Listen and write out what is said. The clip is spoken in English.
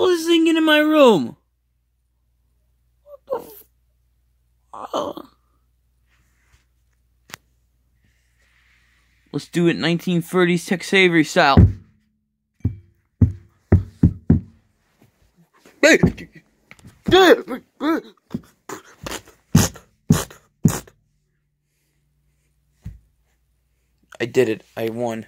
all this thing in my room? What the f- oh. Let's do it 1930s Tex Avery style. I did it. I won.